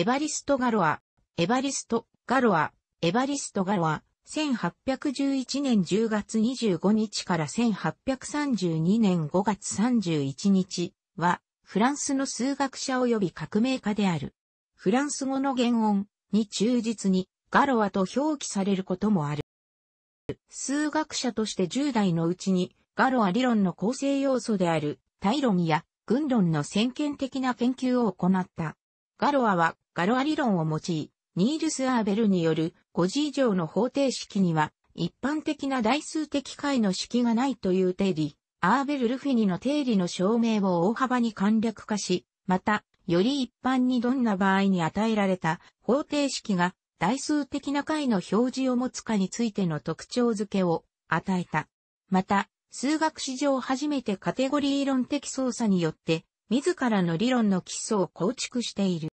エバリスト・ガロア、エバリスト・ガロア、エバリスト・ガロア、1811年10月25日から1832年5月31日は、フランスの数学者及び革命家である。フランス語の原音に忠実にガロアと表記されることもある。数学者として10代のうちにガロア理論の構成要素である対論や軍論の先見的な研究を行った。ガロアはガロア理論を用い、ニールス・アーベルによる5次以上の方程式には一般的な代数的解の式がないという定理、アーベル・ルフィニの定理の証明を大幅に簡略化し、また、より一般にどんな場合に与えられた方程式が代数的な解の表示を持つかについての特徴付けを与えた。また、数学史上初めてカテゴリー論的操作によって自らの理論の基礎を構築している。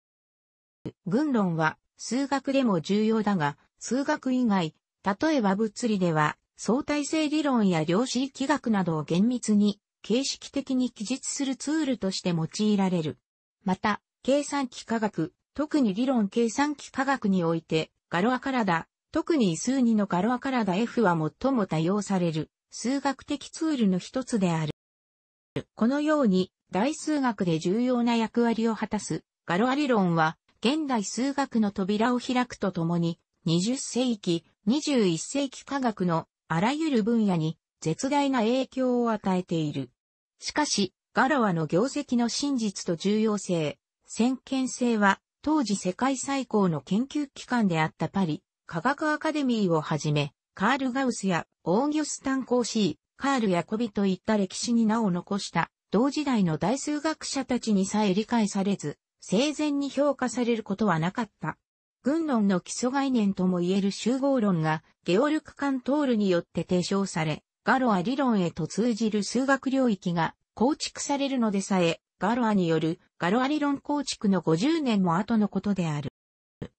群論は数学でも重要だが、数学以外、例えば物理では相対性理論や量子力学などを厳密に形式的に記述するツールとして用いられる。また、計算機科学、特に理論計算機科学において、ガロアカラダ、特に数2のガロアカラダ F は最も多用される数学的ツールの一つである。このように、代数学で重要な役割を果たすガロア理論は、現代数学の扉を開くとともに、20世紀、21世紀科学のあらゆる分野に絶大な影響を与えている。しかし、ガロアの業績の真実と重要性、先見性は、当時世界最高の研究機関であったパリ、科学アカデミーをはじめ、カール・ガウスやオーギュスタン・コーシー、カール・ヤコビといった歴史に名を残した同時代の大数学者たちにさえ理解されず、生前に評価されることはなかった。軍論の基礎概念とも言える集合論が、ゲオルク・カントールによって提唱され、ガロア理論へと通じる数学領域が構築されるのでさえ、ガロアによるガロア理論構築の50年も後のことである。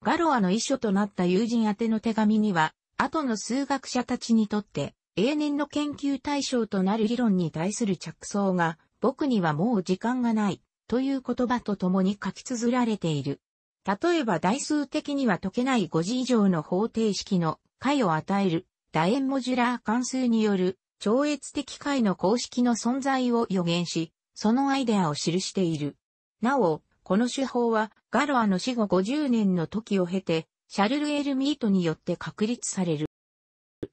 ガロアの遺書となった友人宛ての手紙には、後の数学者たちにとって永年の研究対象となる理論に対する着想が僕にはもう時間がない、という言葉と共に書き綴られている。例えば代数的には解けない5次以上の方程式の解を与える、楕円モジュラー関数による超越的解の公式の存在を予言し、そのアイデアを記している。なお、この手法はガロアの死後50年の時を経て、シャルル・エル・ミートによって確立される。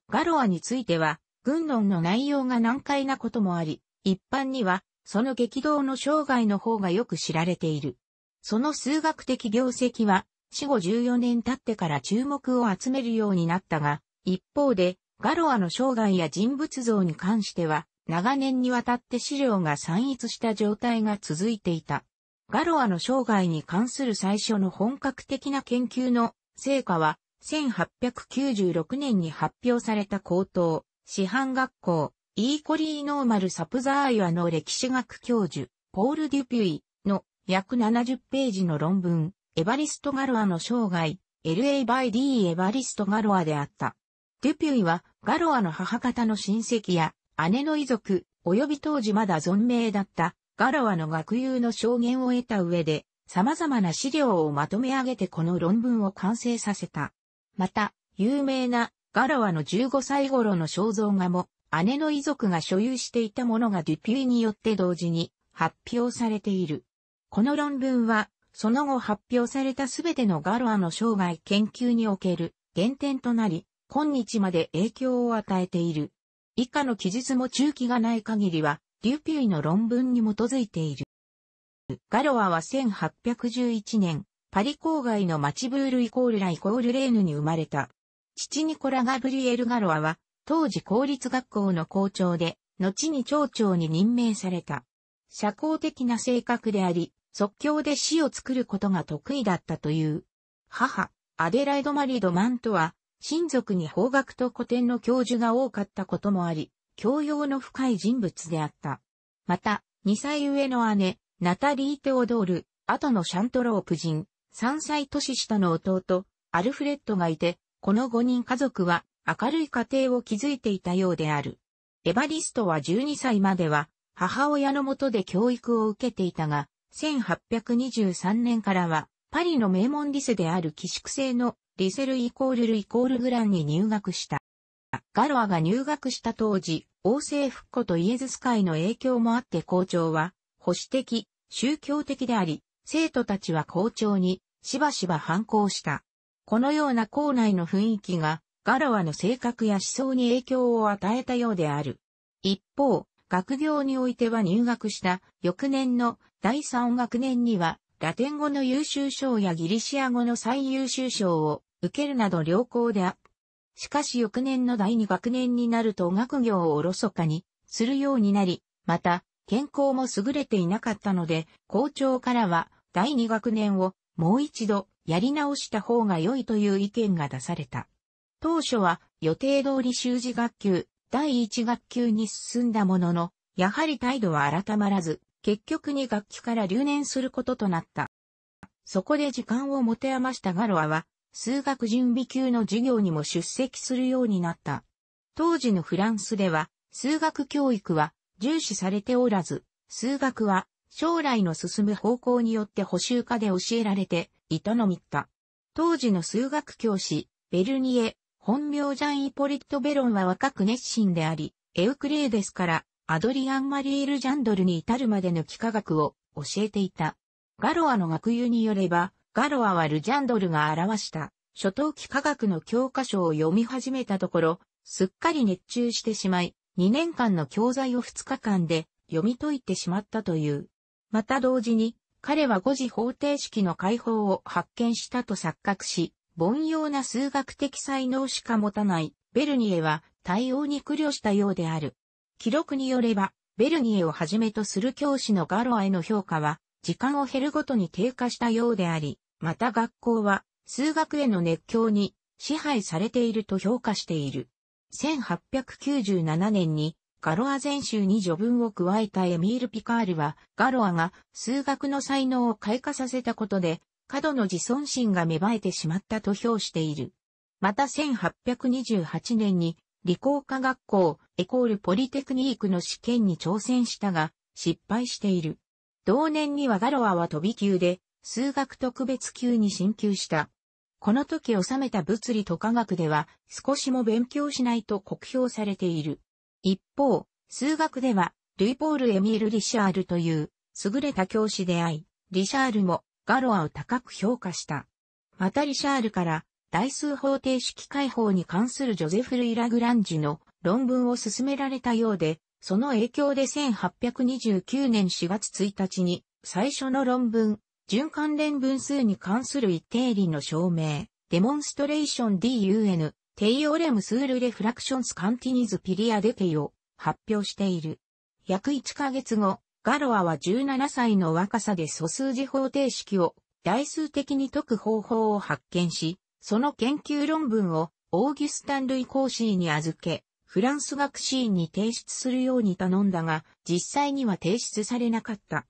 ガロアについては、軍論の内容が難解なこともあり、一般にはその激動の生涯の方がよく知られている。その数学的業績は、死後14年経ってから注目を集めるようになったが、一方で、ガロアの生涯や人物像に関しては、長年にわたって資料が散逸した状態が続いていた。ガロアの生涯に関する最初の本格的な研究の成果は、1896年に発表された高等、師範学校、イーコリーノーマルサプザーイアの歴史学教授、ポール・デュピュイの約70ページの論文、エバリスト・ガロアの生涯、LA by D エバリスト・ガロアであった。デュピュイは、ガロアの母方の親戚や、姉の遺族、及び当時まだ存命だった、ガロアの学友の証言を得た上で、様々な資料をまとめ上げてこの論文を完成させた。また、有名なガロアの15歳頃の肖像画も姉の遺族が所有していたものがデュピュイによって同時に発表されている。この論文は、その後発表されたすべてのガロアの生涯研究における原点となり、今日まで影響を与えている。以下の記述も中期がない限りは、デュピュイの論文に基づいている。ガロアは1811年、パリ郊外のマチブールイコールライコールレーヌに生まれた。父ニコラ・ガブリエル・ガロアは、当時公立学校の校長で、後に町長に任命された。社交的な性格であり、即興で詩を作ることが得意だったという。母、アデライド・マリド・マントは、親族に法学と古典の教授が多かったこともあり、教養の深い人物であった。また、2歳上の姉、ナタリー・テオドール、後のシャントロープ人、3歳年下の弟、アルフレッドがいて、この5人家族は明るい家庭を築いていたようである。エバリストは12歳までは母親のもとで教育を受けていたが、1823年からはパリの名門リセである寄宿制のリセルイコールルイコールグランに入学した。ガロアが入学した当時、王政復古とイエズス会の影響もあって校長は保守的、宗教的であり、生徒たちは校長にしばしば反抗した。このような校内の雰囲気がガラワの性格や思想に影響を与えたようである。一方、学業においては入学した翌年の第3学年には、ラテン語の優秀賞やギリシア語の最優秀賞を受けるなど良好であった。しかし翌年の第2学年になると学業をおろそかにするようになり、また、健康も優れていなかったので、校長からは第2学年をもう一度やり直した方が良いという意見が出された。当初は予定通り修士学級、第一学級に進んだものの、やはり態度は改まらず、結局に学期から留年することとなった。そこで時間を持て余したガロアは、数学準備級の授業にも出席するようになった。当時のフランスでは、数学教育は重視されておらず、数学は将来の進む方向によって補修化で教えられていたのみった。当時の数学教師、ベルニエ・本名ジャン・イポリット・ベロンは若く熱心であり、エウクレーデスからアドリアン・マリール・ジャンドルに至るまでの幾何学を教えていた。ガロアの学友によれば、ガロアはル・ジャンドルが表した初等幾何学の教科書を読み始めたところ、すっかり熱中してしまい、2年間の教材を2日間で読み解いてしまったという。また同時に、彼は5次方程式の解放を発見したと錯覚し、凡庸な数学的才能しか持たないベルニエは対応に苦慮したようである。記録によれば、ベルニエをはじめとする教師のガロアへの評価は、時間を減るごとに低下したようであり、また学校は、数学への熱狂に支配されていると評価している。1897年に、ガロア全集に序文を加えたエミール・ピカールは、ガロアが数学の才能を開花させたことで、過度の自尊心が芽生えてしまったと評している。また1828年に理工科学校エコールポリテクニークの試験に挑戦したが失敗している。同年にはガロアは飛び級で数学特別級に進級した。この時収めた物理と科学では少しも勉強しないと酷評されている。一方、数学ではルイポール・エミール・リシャールという優れた教師であり、リシャールもガロアを高く評価した。またリシャールから代数方程式解放に関するジョゼフ・ルイ・ラグランジュの論文を進められたようで、その影響で1829年4月1日に最初の論文、準関連分数に関する一定理の証明、デモンストレーション DUN、テイオレムスールレフラクションスカンティニズピリアデテイを発表している。約1ヶ月後、ガロアは17歳の若さで素数字方程式を代数的に解く方法を発見し、その研究論文をオーギュスタン・ルイ・コーシーに預け、フランス学士院に提出するように頼んだが、実際には提出されなかった。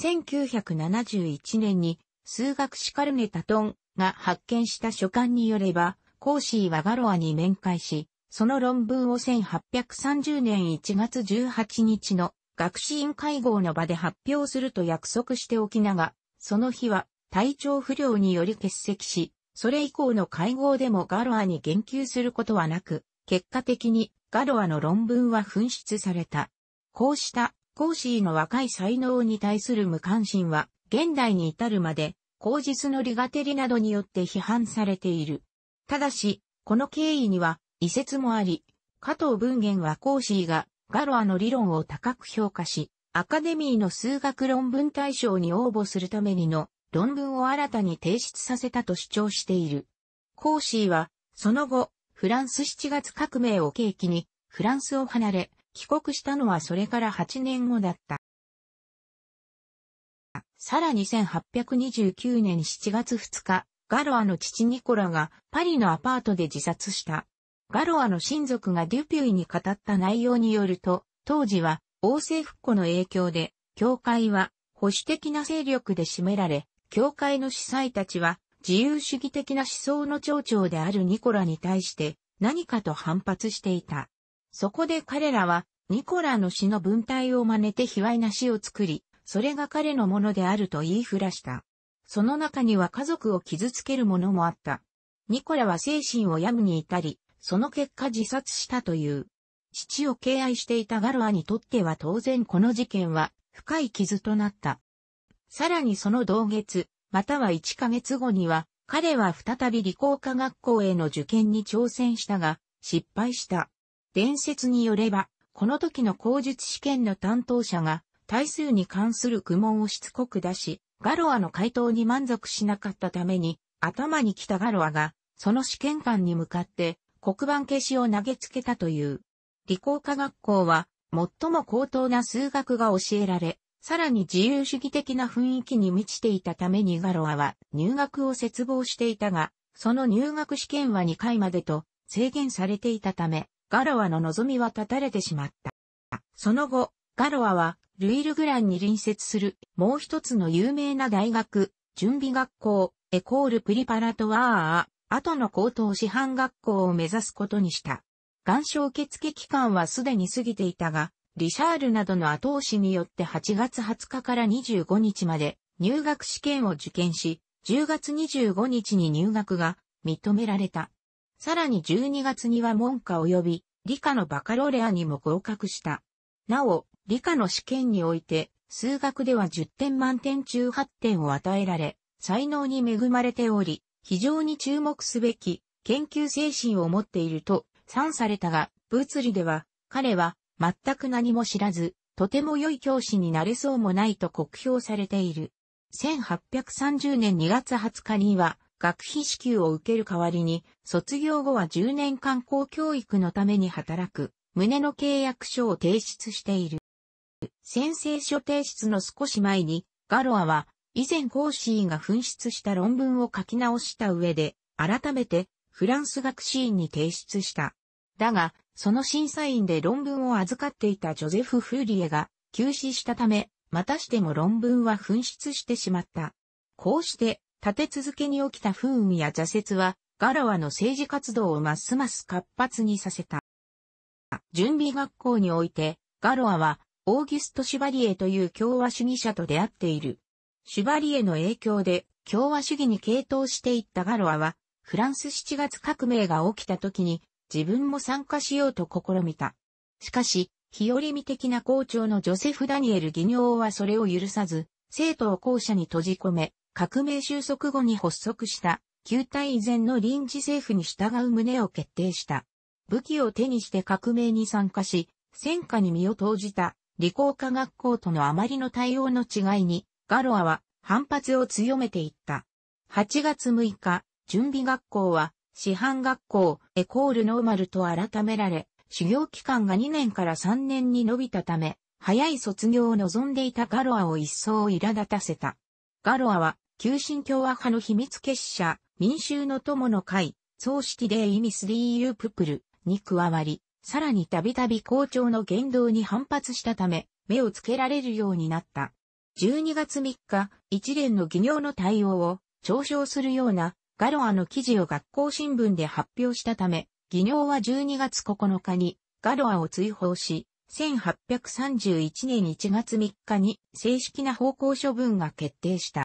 1971年に数学史カルネ・タトンが発見した書簡によれば、コーシーはガロアに面会し、その論文を1830年1月18日の学士院会合の場で発表すると約束しておきなが、その日は体調不良により欠席し、それ以降の会合でもガロアに言及することはなく、結果的にガロアの論文は紛失された。こうしたコーシーの若い才能に対する無関心は、現代に至るまで、口実のリガテリなどによって批判されている。ただし、この経緯には、遺説もあり、加藤文言はコーシーがガロアの理論を高く評価し、アカデミーの数学論文大賞に応募するためにの論文を新たに提出させたと主張している。コーシーは、その後、フランス7月革命を契機に、フランスを離れ、帰国したのはそれから8年後だった。さらに1829年7月2日、ガロアの父ニコラがパリのアパートで自殺した。ガロアの親族がデュピュイに語った内容によると、当時は王政復古の影響で、教会は保守的な勢力で占められ、教会の司祭たちは自由主義的な思想の長長であるニコラに対して何かと反発していた。そこで彼らはニコラの死の文体を真似て卑猥な死を作り、それが彼のものであると言いふらした。その中には家族を傷つけるものもあった。ニコラは精神を病むに至り、その結果自殺したという。父を敬愛していたガロアにとっては当然この事件は深い傷となった。さらにその同月、または1ヶ月後には、彼は再び理工科学校への受験に挑戦したが、失敗した。伝説によれば、この時の口述試験の担当者が、対数に関する苦問をしつこく出し、ガロアの回答に満足しなかったために、頭に来たガロアが、その試験官に向かって、黒板消しを投げつけたという。理工科学校は、最も高等な数学が教えられ、さらに自由主義的な雰囲気に満ちていたためにガロアは入学を絶望していたが、その入学試験は2回までと制限されていたため、ガロアの望みは絶たれてしまった。その後、ガロアはルイルグランに隣接するもう一つの有名な大学、準備学校、エコールプリパラトワー後の高等師範学校を目指すことにした。願書受付期間はすでに過ぎていたが、リシャールなどの後押しによって8月20日から25日まで入学試験を受験し、10月25日に入学が認められた。さらに12月には文科及び理科のバカロレアにも合格した。なお、理科の試験において、数学では10点満点中8点を与えられ、才能に恵まれており、非常に注目すべき研究精神を持っていると賛されたが、物理では彼は全く何も知らず、とても良い教師になれそうもないと酷評されている。1830年2月20日には学費支給を受ける代わりに、卒業後は10年間光教育のために働く、旨の契約書を提出している。宣誓書提出の少し前に、ガロアは以前ホーシーが紛失した論文を書き直した上で、改めてフランス学士院に提出した。だが、その審査員で論文を預かっていたジョゼフ・フーリエが急死したため、またしても論文は紛失してしまった。こうして、立て続けに起きた不運や挫折は、ガラワの政治活動をますます活発にさせた。準備学校において、ガロアは、オーギュスト・シュバリエという共和主義者と出会っている。シュバリエの影響で共和主義に傾倒していったガロアは、フランス7月革命が起きた時に自分も参加しようと試みた。しかし、日和見的な校長のジョセフ・ダニエル・ギニョーはそれを許さず、生徒を校舎に閉じ込め、革命収束後に発足した、旧体以前の臨時政府に従う旨を決定した。武器を手にして革命に参加し、戦火に身を投じた理工科学校とのあまりの対応の違いに、ガロアは反発を強めていった。8月6日、準備学校は、師範学校、エコールノーマルと改められ、修行期間が2年から3年に伸びたため、早い卒業を望んでいたガロアを一層苛立たせた。ガロアは、急進共和派の秘密結社、民衆の友の会、葬式で意味スリーユーププルに加わり、さらにたびたび校長の言動に反発したため、目をつけられるようになった。12月3日、一連の企業の対応を嘲笑するようなガロアの記事を学校新聞で発表したため、技能は12月9日にガロアを追放し、1831年1月3日に正式な方向処分が決定した。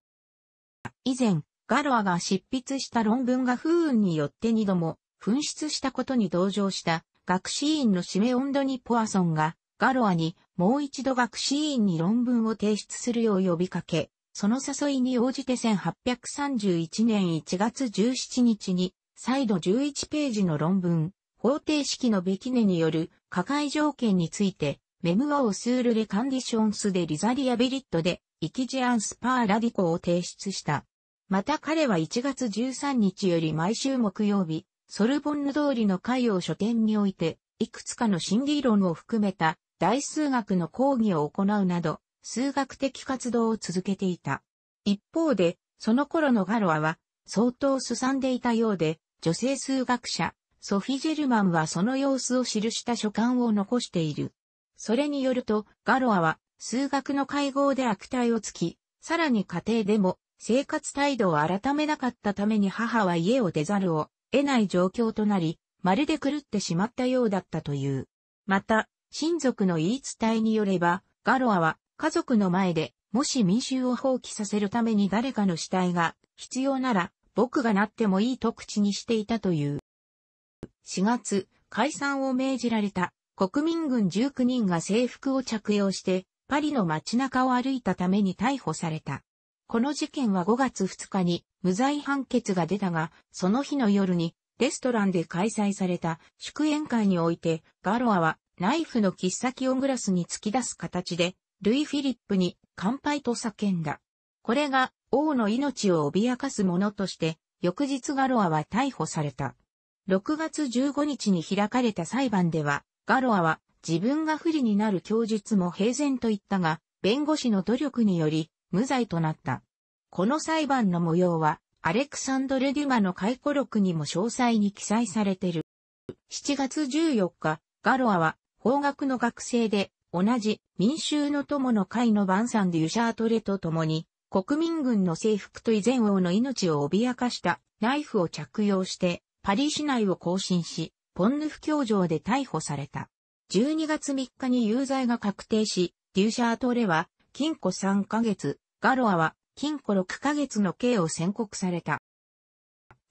以前、ガロアが執筆した論文が風雲によって2度も紛失したことに同情した学士院のシメオンド・ニ・ポアソンがガロアにもう一度学士院に論文を提出するよう呼びかけ、その誘いに応じて1831年1月17日に、再度11ページの論文、方程式のべきねによる加害条件について、メムアオスールレカンディションスでリザリアビリットで、イキジアンスパーラディコを提出した。また彼は1月13日より毎週木曜日、ソルボンヌ通りの会を書店において、いくつかの心理論を含めた大数学の講義を行うなど、数学的活動を続けていた。一方で、その頃のガロアは、相当すさんでいたようで、女性数学者、ソフィ・ジェルマンはその様子を記した書簡を残している。それによると、ガロアは、数学の会合で悪態をつき、さらに家庭でも、生活態度を改めなかったために母は家を出ざるを得ない状況となり、まるで狂ってしまったようだったという。また、親族の言い伝えによれば、ガロアは家族の前で、もし民衆を放棄させるために誰かの死体が必要なら、僕がなってもいいと口にしていたという。4月、解散を命じられた国民軍19人が制服を着用して、パリの街中を歩いたために逮捕された。この事件は5月2日に無罪判決が出たが、その日の夜にレストランで開催された祝宴会において、ガロアはナイフの切っ先をグラスに突き出す形で、ルイ・フィリップに乾杯と叫んだ。これが王の命を脅かすものとして、翌日ガロアは逮捕された。6月15日に開かれた裁判では、ガロアは自分が不利になる供述も平然と言ったが、弁護士の努力により無罪となった。この裁判の模様は、アレクサンドル・デュマの回顧録にも詳細に記載されている。7月14日、ガロアは法学の学生で、同じ民衆の友の会の晩餐でユシャートレと共に、国民軍の征服と以前王の命を脅かしたナイフを着用して、パリ市内を行進し、ポンヌフ教場で逮捕された。12月3日に有罪が確定し、デュシャートレは禁錮3ヶ月、ガロアは禁錮6ヶ月の刑を宣告された。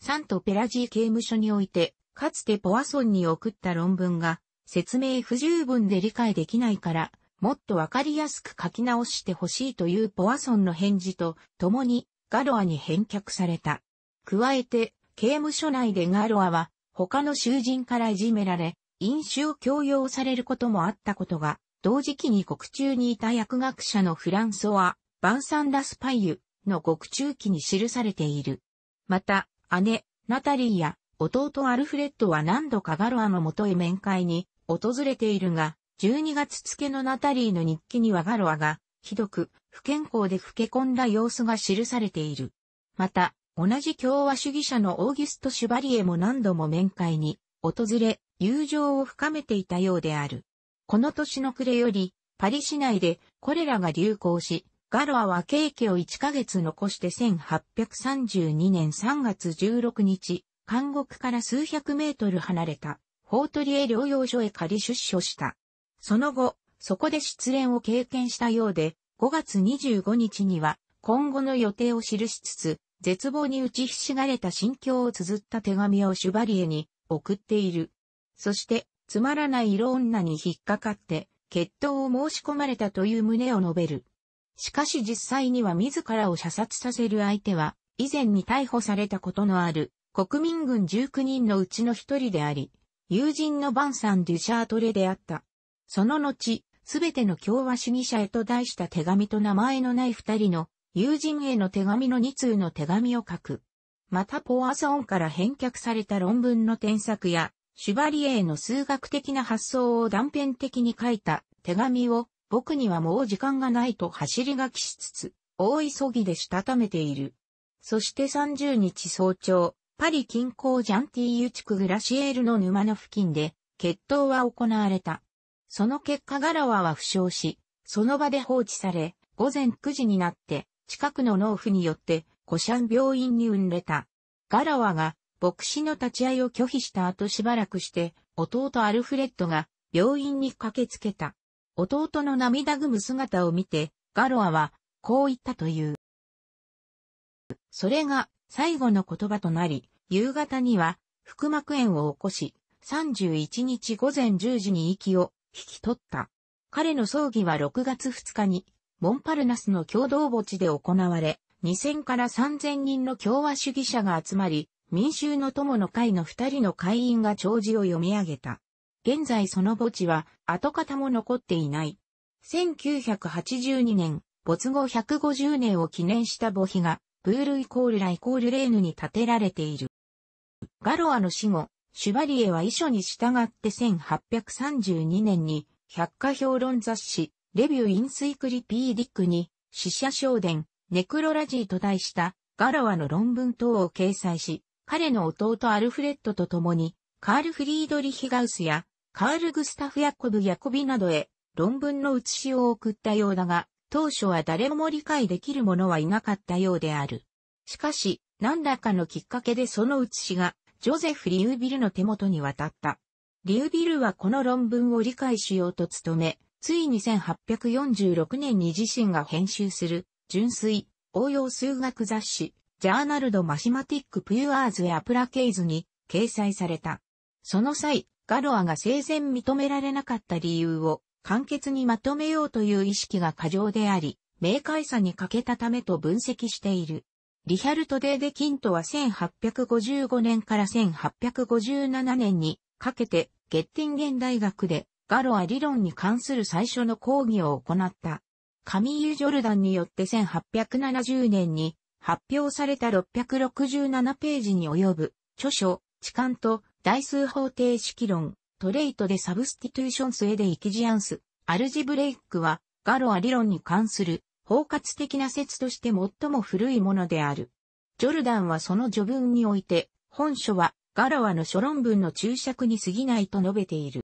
サントペラジー刑務所において、かつてポワソンに送った論文が説明不十分で理解できないから、もっとわかりやすく書き直してほしいというポワソンの返事と共にガロアに返却された。加えて、刑務所内でガロアは他の囚人からいじめられ、飲酒を強要されることもあったことが、同時期に獄中にいた薬学者のフランソワ、バンサン・ラスパイユの獄中記に記されている。また、姉、ナタリーや弟アルフレッドは何度かガロアの元へ面会に訪れているが、12月付のナタリーの日記にはガロアが、ひどく、不健康で老け込んだ様子が記されている。また、同じ共和主義者のオーギュスト・シュバリエも何度も面会に、訪れ、友情を深めていたようである。この年の暮れより、パリ市内でコレラが流行し、ガロアは刑期を1ヶ月残して1832年3月16日、監獄から数百メートル離れた大鳥ト療養所へ仮出所した。その後、そこで失恋を経験したようで、5月25日には今後の予定を記しつつ、絶望に打ちひしがれた心境を綴った手紙をシュバリエに送っている。そして、つまらない色女に引っかかって、決闘を申し込まれたという旨を述べる。しかし実際には自らを射殺させる相手は、以前に逮捕されたことのある国民軍19人のうちの一人であり、友人のバンサン・デュシャートレであった。その後、すべての共和主義者へと題した手紙と名前のない二人の友人への手紙の二通の手紙を書く。またポアソンから返却された論文の添削や、シュバリエーの数学的な発想を断片的に書いた手紙を僕にはもう時間がないと走り書きしつつ、大急ぎでしたためている。そして30日早朝、パリ近郊ジャンティーユ地区グラシエールの沼の付近で、決闘は行われた。その結果ガラワは負傷し、その場で放置され、午前9時になって、近くの農夫によって、コシャン病院に運れた。ガラワが、牧師の立ち会いを拒否した後しばらくして、弟アルフレッドが、病院に駆けつけた。弟の涙ぐむ姿を見て、ガロアは、こう言ったという。それが、最後の言葉となり、夕方には腹膜炎を起こし、31日午前10時に息を引き取った。彼の葬儀は6月2日に、モンパルナスの共同墓地で行われ、2000から3000人の共和主義者が集まり、民衆の友の会の二人の会員が弔辞を読み上げた。現在その墓地は跡形も残っていない。1982年、没後150年を記念した墓碑がブールイコールライコールレーヌに建てられている。ガロアの死後、シュバリエは遺書に従って1832年に百科評論雑誌、レビュー・インスイクリピーディックに、死者証伝、ネクロラジーと題したガロアの論文等を掲載し、彼の弟アルフレッドと共に、カール・フリードリヒ・ガウスや、カール・グスタフ・ヤコブ・ヤコビなどへ論文の写しを送ったようだが、当初は誰も理解できる者はいなかったようである。しかし、何らかのきっかけでその写しが、ジョゼフ・リュービルの手元に渡った。リュービルはこの論文を理解しようと努め、ついに1846年に自身が編集する、純粋、応用数学雑誌、ジャーナルド・マシマティック・プユアーズ・エアプラケイズに掲載された。その際、ガロアが生前認められなかった理由を簡潔にまとめようという意識が過剰であり、明快さに欠けたためと分析している。リヒャルト・デーデ・キントは1855年から1857年にかけてゲッティンゲン大学でガロア理論に関する最初の講義を行った。カミーユ・ジョルダンによって1870年に発表された667ページに及ぶ著書、痴漢と代数方程式論、トレイトでサブスティトゥーションスエでイキジアンス、アルジブレイクは、ガロア理論に関する包括的な説として最も古いものである。ジョルダンはその序文において、本書はガロアの諸論文の注釈に過ぎないと述べている。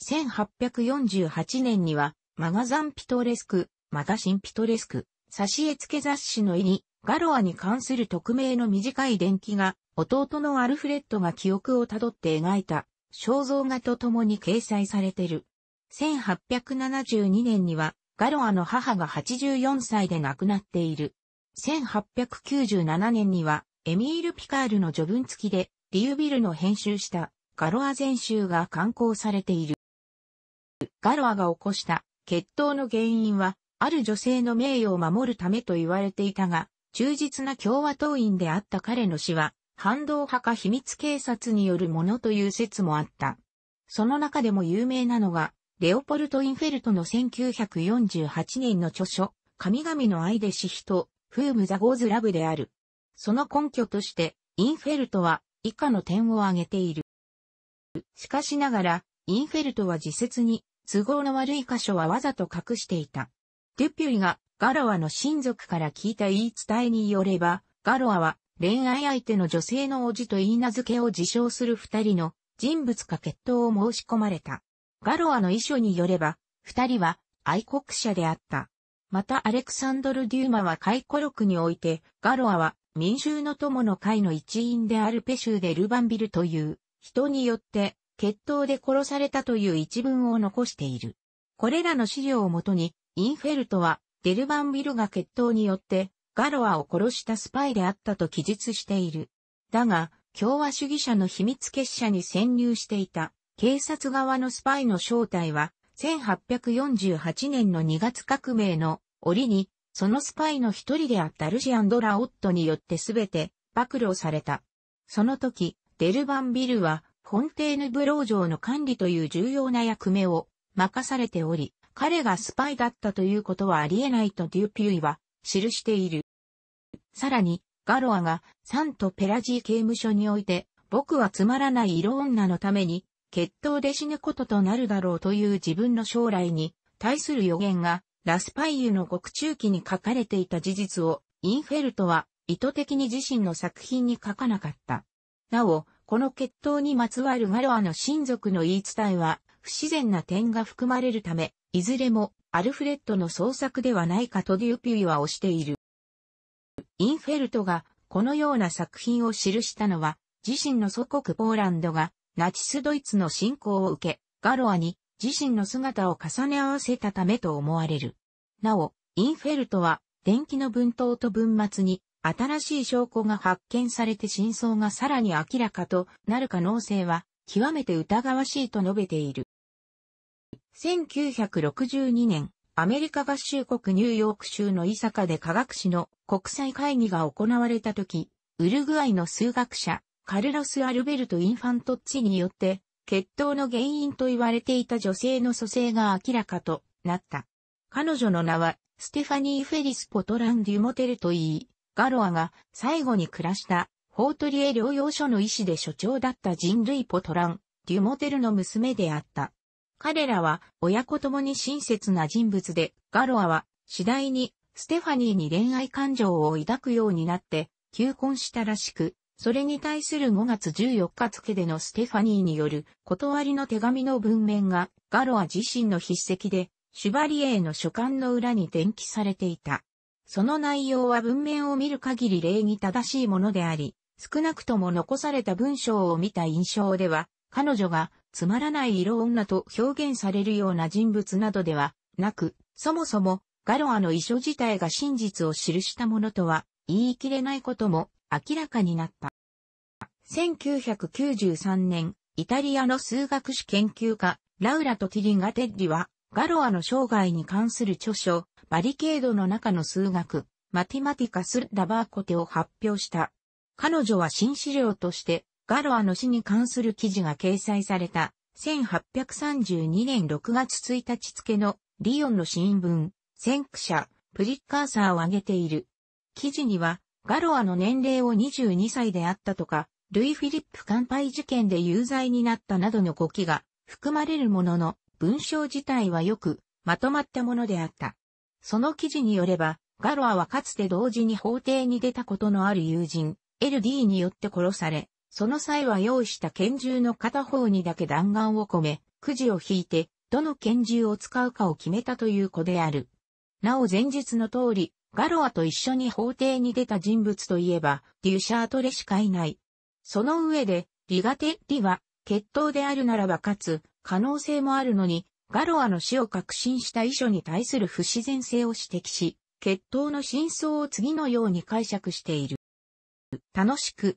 1848年には、マガザンピトレスク、また新ピトレスク、差し絵付け雑誌の絵に、ガロアに関する匿名の短い伝記が、弟のアルフレッドが記憶をたどって描いた肖像画と共に掲載されてる。1872年には、ガロアの母が84歳で亡くなっている。1897年には、エミール・ピカールの序文付きで、リュービルの編集したガロア全集が刊行されている。ガロアが起こした決闘の原因は、ある女性の名誉を守るためと言われていたが、忠実な共和党員であった彼の死は、反動派か秘密警察によるものという説もあった。その中でも有名なのが、レオポルト・インフェルトの1948年の著書、神々の愛で死人、フーム・ザ・ゴーズ・ラブである。その根拠として、インフェルトは以下の点を挙げている。しかしながら、インフェルトは自説に、都合の悪い箇所はわざと隠していた。デュピュイがガロアの親族から聞いた言い伝えによれば、ガロアは恋愛相手の女性のおじと言い名付けを自称する二人の人物か決闘を申し込まれた。ガロアの遺書によれば、二人は愛国者であった。またアレクサンドル・デューマは回顧録において、ガロアは民衆の友の会の一員であるペシューでルバンビルという人によって決闘で殺されたという一文を残している。これらの資料をもとに、インフェルトはデルバンビルが決闘によってガロアを殺したスパイであったと記述している。だが、共和主義者の秘密結社に潜入していた警察側のスパイの正体は、1848年の2月革命の折に、そのスパイの一人であったルジアンドラ・オットによってすべて暴露された。その時、デルバンビルは、フォンテーヌブロー城の管理という重要な役目を任されており、彼がスパイだったということはありえないとデュピュイは記している。さらに、ガロアがサントペラジー刑務所において、僕はつまらない色女のために、決闘で死ぬこととなるだろうという自分の将来に対する予言が、ラスパイユの獄中記に書かれていた事実を、インフェルトは意図的に自身の作品に書かなかった。なお、この決闘にまつわるガロアの親族の言い伝えは、不自然な点が含まれるため、いずれもアルフレッドの創作ではないかとデュピュイは推している。インフェルトがこのような作品を記したのは、自身の祖国ポーランドがナチスドイツの侵攻を受け、ガロアに自身の姿を重ね合わせたためと思われる。なお、インフェルトは、電気の文頭と文末に、新しい証拠が発見されて真相がさらに明らかとなる可能性は、極めて疑わしいと述べている。1962年、アメリカ合衆国ニューヨーク州のイサカで科学史の国際会議が行われた時、ウルグアイの数学者、カルロス・アルベルト・インファントッチによって、血統の原因と言われていた女性の蘇生が明らかとなった。彼女の名は、ステファニー・フェリス・ポトラン・デュモテルと言い、ガロアが最後に暮らしたホートリエ療養所の医師で所長だった人類ポトラン・デュモテルの娘であった。彼らは親子共に親切な人物で、ガロアは次第にステファニーに恋愛感情を抱くようになって求婚したらしく、それに対する5月14日付でのステファニーによる断りの手紙の文面がガロア自身の筆跡でシュバリエーの書簡の裏に転記されていた。その内容は文面を見る限り礼儀正しいものであり、少なくとも残された文章を見た印象では、彼女がつまらない色女と表現されるような人物などではなく、そもそもガロアの遺書自体が真実を記したものとは言い切れないことも明らかになった。1993年、イタリアの数学史研究家、ラウラとティリンガテッリは、ガロアの生涯に関する著書、バリケードの中の数学、マティマティカス・ラバーコテを発表した。彼女は新資料として、ガロアの死に関する記事が掲載された、1832年6月1日付のリオンの新聞、先駆者、プリッカーサーを挙げている。記事には、ガロアの年齢を22歳であったとか、ルイ・フィリップ乾杯事件で有罪になったなどの語気が含まれるものの、文章自体はよくまとまったものであった。その記事によれば、ガロアはかつて同時に法廷に出たことのある友人、LD によって殺され、その際は用意した拳銃の片方にだけ弾丸を込め、くじを引いて、どの拳銃を使うかを決めたという子である。なお前述の通り、ガロアと一緒に法廷に出た人物といえば、デュシャートレしかいない。その上で、リガテッリは、決闘であるならばかつ、可能性もあるのに、ガロアの死を確信した遺書に対する不自然性を指摘し、決闘の真相を次のように解釈している。楽しく、